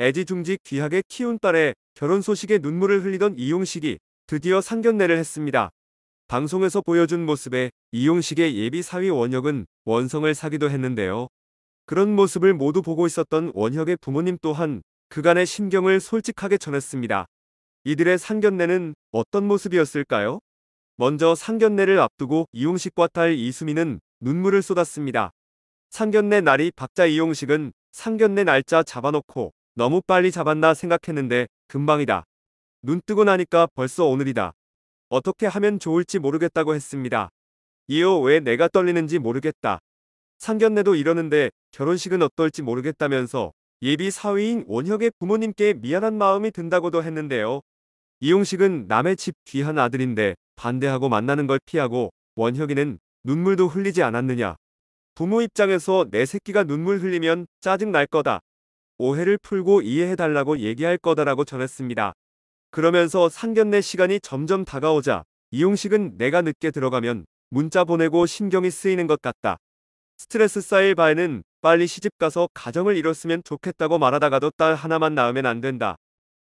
애지중지 귀하게 키운 딸의 결혼 소식에 눈물을 흘리던 이용식이 드디어 상견례를 했습니다. 방송에서 보여준 모습에 이용식의 예비 사위 원혁은 원성을 사기도 했는데요. 그런 모습을 모두 보고 있었던 원혁의 부모님 또한 그간의 심경을 솔직하게 전했습니다. 이들의 상견례는 어떤 모습이었을까요? 먼저 상견례를 앞두고 이용식과 딸 이수민은 눈물을 쏟았습니다. 상견례 날이 박자 이용식은 상견례 날짜 잡아놓고 너무 빨리 잡았나 생각했는데 금방이다. 눈 뜨고 나니까 벌써 오늘이다. 어떻게 하면 좋을지 모르겠다고 했습니다. 이어 왜 내가 떨리는지 모르겠다. 상견례도 이러는데 결혼식은 어떨지 모르겠다면서 예비 사위인 원혁의 부모님께 미안한 마음이 든다고도 했는데요. 이용식은 남의 집 귀한 아들인데 반대하고 만나는 걸 피하고 원혁이는 눈물도 흘리지 않았느냐. 부모 입장에서 내 새끼가 눈물 흘리면 짜증 날 거다. 오해를 풀고 이해해달라고 얘기할 거다라고 전했습니다. 그러면서 상견례 시간이 점점 다가오자 이용식은 내가 늦게 들어가면 문자 보내고 신경이 쓰이는 것 같다. 스트레스 쌓일 바에는 빨리 시집 가서 가정을 이뤘으면 좋겠다고 말하다가도 딸 하나만 낳으면 안 된다.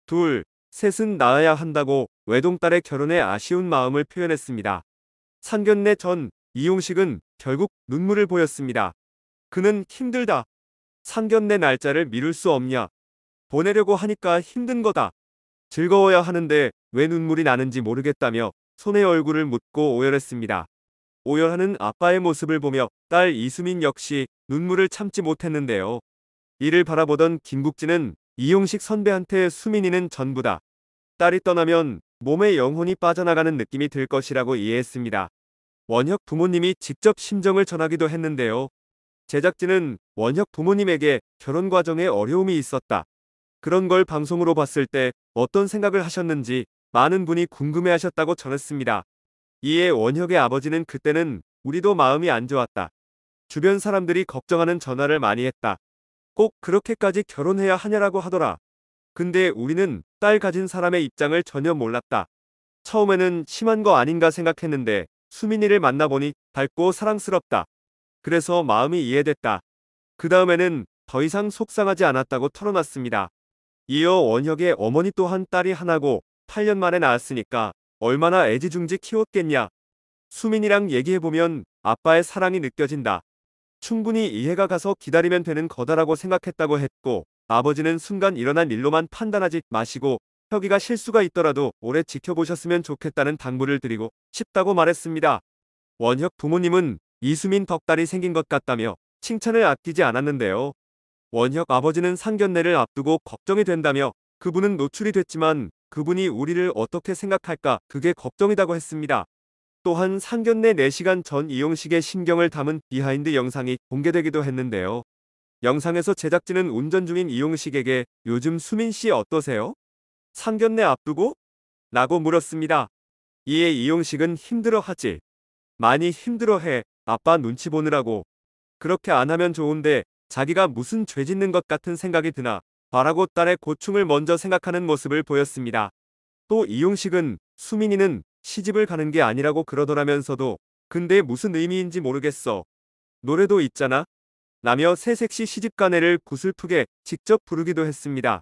둘, 셋은 낳아야 한다고 외동딸의 결혼에 아쉬운 마음을 표현했습니다. 상견례 전 이용식은 결국 눈물을 보였습니다. 그는 힘들다. 상견례 날짜를 미룰 수 없냐? 보내려고 하니까 힘든 거다. 즐거워야 하는데 왜 눈물이 나는지 모르겠다며 손에 얼굴을 묻고 오열했습니다. 오열하는 아빠의 모습을 보며 딸 이수민 역시 눈물을 참지 못했는데요. 이를 바라보던 김국진은 이용식 선배한테 수민이는 전부다. 딸이 떠나면 몸에 영혼이 빠져나가는 느낌이 들 것이라고 이해했습니다. 원혁 부모님이 직접 심정을 전하기도 했는데요. 제작진은 원혁 부모님에게 결혼 과정에 어려움이 있었다. 그런 걸 방송으로 봤을 때 어떤 생각을 하셨는지 많은 분이 궁금해하셨다고 전했습니다. 이에 원혁의 아버지는 그때는 우리도 마음이 안 좋았다. 주변 사람들이 걱정하는 전화를 많이 했다. 꼭 그렇게까지 결혼해야 하냐라고 하더라. 근데 우리는 딸 가진 사람의 입장을 전혀 몰랐다. 처음에는 심한 거 아닌가 생각했는데 수민이를 만나보니 밝고 사랑스럽다. 그래서 마음이 이해됐다. 그 다음에는 더 이상 속상하지 않았다고 털어놨습니다. 이어 원혁의 어머니 또한 딸이 하나고 8년 만에 낳았으니까 얼마나 애지중지 키웠겠냐. 수민이랑 얘기해보면 아빠의 사랑이 느껴진다. 충분히 이해가 가서 기다리면 되는 거다라고 생각했다고 했고 아버지는 순간 일어난 일로만 판단하지 마시고 혁이가 실수가 있더라도 오래 지켜보셨으면 좋겠다는 당부를 드리고 싶다고 말했습니다. 원혁 부모님은 이수민 덕달이 생긴 것 같다며 칭찬을 아끼지 않았는데요. 원혁 아버지는 상견례를 앞두고 걱정이 된다며 그분은 노출이 됐지만 그분이 우리를 어떻게 생각할까 그게 걱정이라고 했습니다. 또한 상견례 4시간 전 이용식의 신경을 담은 비하인드 영상이 공개되기도 했는데요. 영상에서 제작진은 운전 중인 이용식에게 요즘 수민 씨 어떠세요? 상견례 앞두고? 라고 물었습니다. 이에 이용식은 힘들어하지. 많이 힘들어해 아빠 눈치 보느라고. 그렇게 안 하면 좋은데 자기가 무슨 죄 짓는 것 같은 생각이 드나 바라고 딸의 고충을 먼저 생각하는 모습을 보였습니다. 또 이용식은 수민이는 시집을 가는 게 아니라고 그러더라면서도 근데 무슨 의미인지 모르겠어. 노래도 있잖아. 라며 새색시 시집가네를 구슬프게 직접 부르기도 했습니다.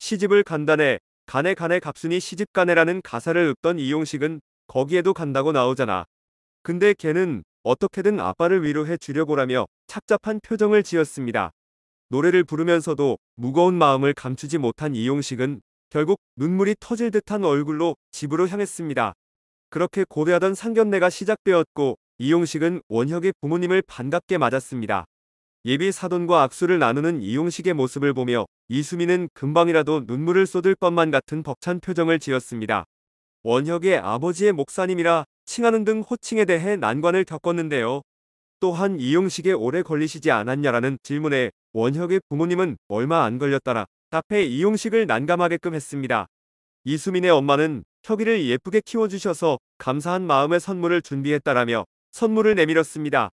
시집을 간다네, 가네 가네 갑순이 시집가네라는 가사를 읊던 이용식은 거기에도 간다고 나오잖아. 근데 걔는 어떻게든 아빠를 위로해 주려고라며 착잡한 표정을 지었습니다. 노래를 부르면서도 무거운 마음을 감추지 못한 이용식은 결국 눈물이 터질 듯한 얼굴로 집으로 향했습니다. 그렇게 고대하던 상견례가 시작되었고 이용식은 원혁의 부모님을 반갑게 맞았습니다. 예비 사돈과 악수를 나누는 이용식의 모습을 보며 이수민은 금방이라도 눈물을 쏟을 것만 같은 벅찬 표정을 지었습니다. 원혁의 아버지의 목사님이라 칭하는 등 호칭에 대해 난관을 겪었는데요. 또한 이용식에 오래 걸리시지 않았냐라는 질문에 원혁의 부모님은 얼마 안 걸렸다라 답해 이용식을 난감하게끔 했습니다. 이수민의 엄마는 혁이를 예쁘게 키워주셔서 감사한 마음의 선물을 준비했다라며 선물을 내밀었습니다.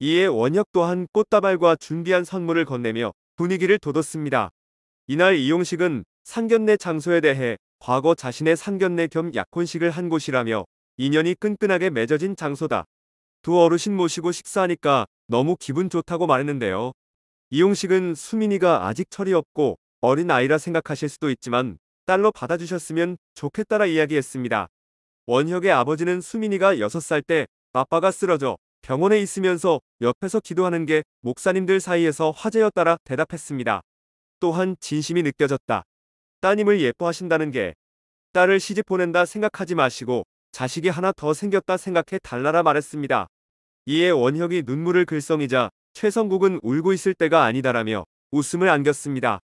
이에 원혁 또한 꽃다발과 준비한 선물을 건네며 분위기를 돋웠습니다. 이날 이용식은 상견례 장소에 대해 과거 자신의 상견례 겸 약혼식을 한 곳이라며 인연이 끈끈하게 맺어진 장소다. 두 어르신 모시고 식사하니까 너무 기분 좋다고 말했는데요. 이용식은 수민이가 아직 철이 없고 어린 아이라 생각하실 수도 있지만 딸로 받아주셨으면 좋겠다라 이야기했습니다. 원혁의 아버지는 수민이가 6살 때 아빠가 쓰러져 병원에 있으면서 옆에서 기도하는 게 목사님들 사이에서 화제였다라 대답했습니다. 또한 진심이 느껴졌다. 따님을 예뻐하신다는 게 딸을 시집 보낸다 생각하지 마시고 자식이 하나 더 생겼다 생각해 달라라 말했습니다. 이에 원혁이 눈물을 글썽이자 최성국은 울고 있을 때가 아니다라며 웃음을 안겼습니다.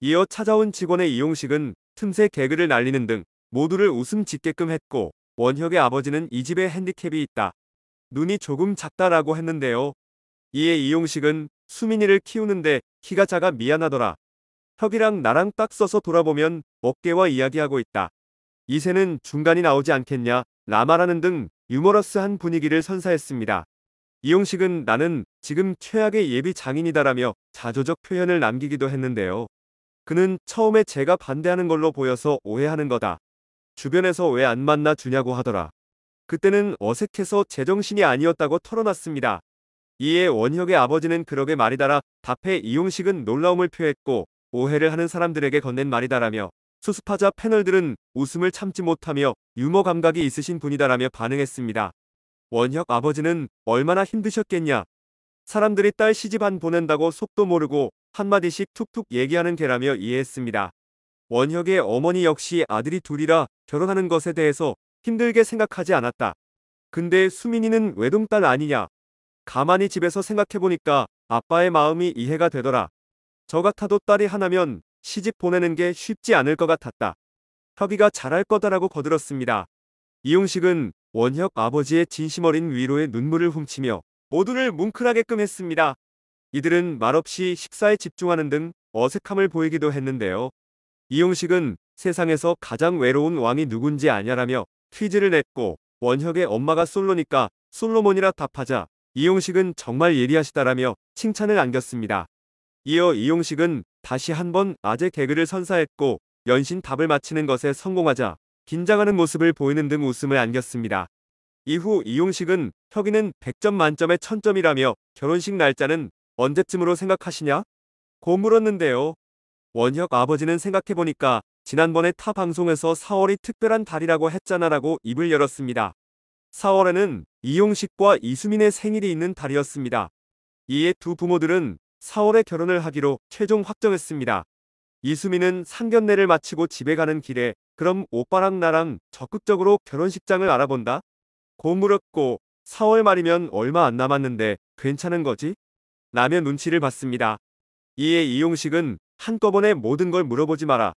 이어 찾아온 직원의 이용식은 틈새 개그를 날리는 등 모두를 웃음 짓게끔 했고 원혁의 아버지는 이 집에 핸디캡이 있다. 눈이 조금 작다라고 했는데요. 이에 이용식은 수민이를 키우는데 키가 작아 미안하더라. 혁이랑 나랑 딱 써서 돌아보면 어깨와 이야기하고 있다. 이세는 중간이 나오지 않겠냐 라마라는 등 유머러스한 분위기를 선사했습니다. 이용식은 나는 지금 최악의 예비 장인이다라며 자조적 표현을 남기기도 했는데요. 그는 처음에 제가 반대하는 걸로 보여서 오해하는 거다. 주변에서 왜 안 만나 주냐고 하더라. 그때는 어색해서 제정신이 아니었다고 털어놨습니다. 이에 원혁의 아버지는 그러게 말이다라 답해 이용식은 놀라움을 표했고 오해를 하는 사람들에게 건넨 말이다라며 수습하자 패널들은 웃음을 참지 못하며 유머 감각이 있으신 분이다라며 반응했습니다. 원혁 아버지는 얼마나 힘드셨겠냐. 사람들이 딸 시집 안 보낸다고 속도 모르고 한마디씩 툭툭 얘기하는 개라며 이해했습니다. 원혁의 어머니 역시 아들이 둘이라 결혼하는 것에 대해서 힘들게 생각하지 않았다. 근데 수민이는 외동딸 아니냐. 가만히 집에서 생각해보니까 아빠의 마음이 이해가 되더라. 저 같아도 딸이 하나면 시집 보내는 게 쉽지 않을 것 같았다. 혁이가 잘할 거다라고 거들었습니다. 이용식은 원혁 아버지의 진심 어린 위로에 눈물을 훔치며 모두를 뭉클하게끔 했습니다. 이들은 말없이 식사에 집중하는 등 어색함을 보이기도 했는데요. 이용식은 세상에서 가장 외로운 왕이 누군지 아냐라며 퀴즈를 냈고 원혁의 엄마가 솔로니까 솔로몬이라 답하자 이용식은 정말 예리하시다라며 칭찬을 안겼습니다. 이어 이용식은 다시 한 번 아재 개그를 선사했고 연신 답을 마치는 것에 성공하자 긴장하는 모습을 보이는 등 웃음을 안겼습니다. 이후 이용식은 혁이는 100점 만점에 1000점이라며 결혼식 날짜는 언제쯤으로 생각하시냐? 고 물었는데요. 원혁 아버지는 생각해보니까 지난번에 타 방송에서 4월이 특별한 달이라고 했잖아라고 입을 열었습니다. 4월에는 이용식과 이수민의 생일이 있는 달이었습니다. 이에 두 부모들은 4월에 결혼을 하기로 최종 확정했습니다. 이수민은 상견례를 마치고 집에 가는 길에 그럼 오빠랑 나랑 적극적으로 결혼식장을 알아본다? 고 물었고 4월 말이면 얼마 안 남았는데 괜찮은 거지? 라며 눈치를 봤습니다. 이에 이용식은 한꺼번에 모든 걸 물어보지 마라.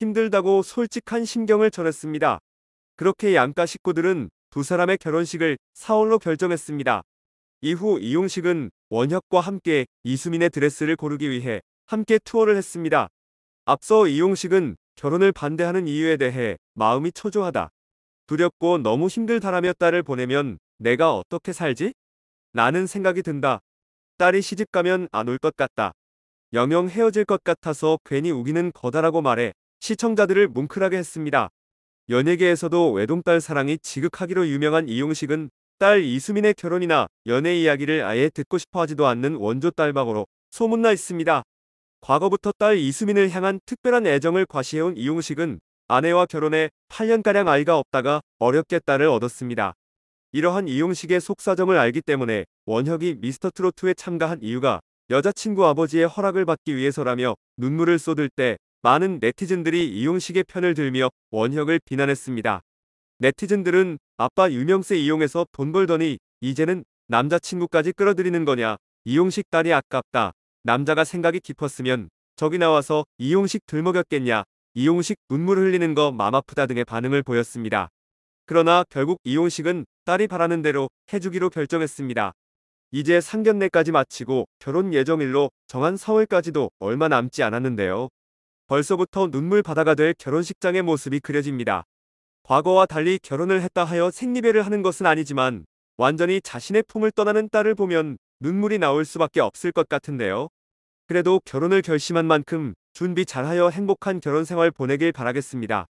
힘들다고 솔직한 심경을 전했습니다. 그렇게 양가 식구들은 두 사람의 결혼식을 4월로 결정했습니다. 이후 이용식은 원혁과 함께 이수민의 드레스를 고르기 위해 함께 투어를 했습니다. 앞서 이용식은 결혼을 반대하는 이유에 대해 마음이 초조하다. 두렵고 너무 힘들다라며 딸을 보내면 내가 어떻게 살지? 라는 생각이 든다. 딸이 시집 가면 안 올 것 같다. 영영 헤어질 것 같아서 괜히 우기는 거다라고 말해 시청자들을 뭉클하게 했습니다. 연예계에서도 외동딸 사랑이 지극하기로 유명한 이용식은 딸 이수민의 결혼이나 연애 이야기를 아예 듣고 싶어 하지도 않는 원조 딸방으로 소문나 있습니다. 과거부터 딸 이수민을 향한 특별한 애정을 과시해온 이용식은 아내와 결혼해 8년가량 아이가 없다가 어렵게 딸을 얻었습니다. 이러한 이용식의 속사정을 알기 때문에 원혁이 미스터트로트에 참가한 이유가 여자친구 아버지의 허락을 받기 위해서라며 눈물을 쏟을 때 많은 네티즌들이 이용식의 편을 들며 원혁을 비난했습니다. 네티즌들은 아빠 유명세 이용해서 돈 벌더니 이제는 남자친구까지 끌어들이는 거냐 이용식 딸이 아깝다 남자가 생각이 깊었으면 저기 나와서 이용식 들먹였겠냐 이용식 눈물 흘리는 거 맘 아프다 등의 반응을 보였습니다. 그러나 결국 이용식은 딸이 바라는 대로 해주기로 결정했습니다. 이제 상견례까지 마치고 결혼 예정일로 정한 4월까지도 얼마 남지 않았는데요. 벌써부터 눈물 바다가 될 결혼식장의 모습이 그려집니다. 과거와 달리 결혼을 했다 하여 생리배를 하는 것은 아니지만 완전히 자신의 품을 떠나는 딸을 보면 눈물이 나올 수밖에 없을 것 같은데요. 그래도 결혼을 결심한 만큼 준비 잘하여 행복한 결혼 생활 보내길 바라겠습니다.